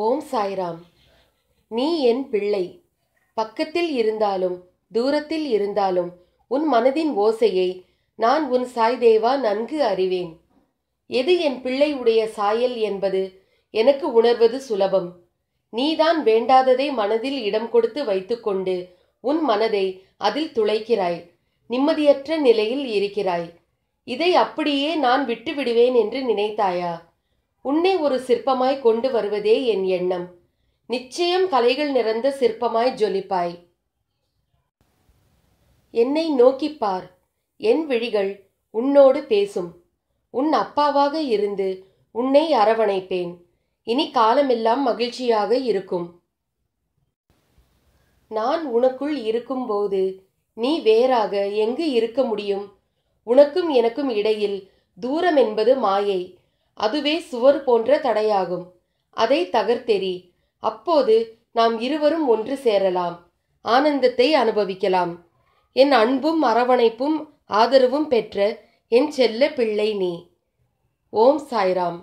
ஓம் சாய்ராம் நீ என் பிள்ளை பக்கத்தில் இருந்தாலும் தூரத்தில் இருந்தாலும் உன் மனதின் ஓசையை நான் உன் சாய் தேவா நன்கு அறிவேன் எது என் பிள்ளை உடைய சாயல் என்பது எனக்கு உணர்வது சுலபம் நீதான் வேண்டாததை மனதில் இடம் கொடுத்து வைத்துக்கொண்டு உன் மனதை அதில் துளைக்கிறாய் நிம்மதியற்ற நிலையில் இருக்கிறாய் இதை அப்படியே நான் விட்டுவிடுவேன் என்று நினைத்தாயா உன்னை ஒரு சிற்பமாய் கொண்டு வருவதே என் எண்ணம் நிச்சயம் கலைகள் நிறைந்த சிற்பமாய் ஜொலிப்பாய் என்னை நோக்கிப்பார் என் விழிகள் உன்னோடு பேசும் உன் அப்பாவாக இருந்து உன்னை அரவணைப்பேன் இனி காலமெல்லாம் மகிழ்ச்சியாக இருக்கும் நான் உனக்குள் இருக்கும்போது நீ வேறாக எங்கு இருக்க முடியும் உனக்கும் எனக்கும் இடையில் தூரம் என்பது மாயை அதுவே சுவர் போன்ற தடையாகும் அதை தகர்த்தெறி அப்போது நாம் இருவரும் ஒன்று சேரலாம் ஆனந்தத்தை அனுபவிக்கலாம் என் அன்பும் அரவணைப்பும் ஆதரவும் பெற்ற என் செல்ல பிள்ளை நீ ஓம் சாய்ராம்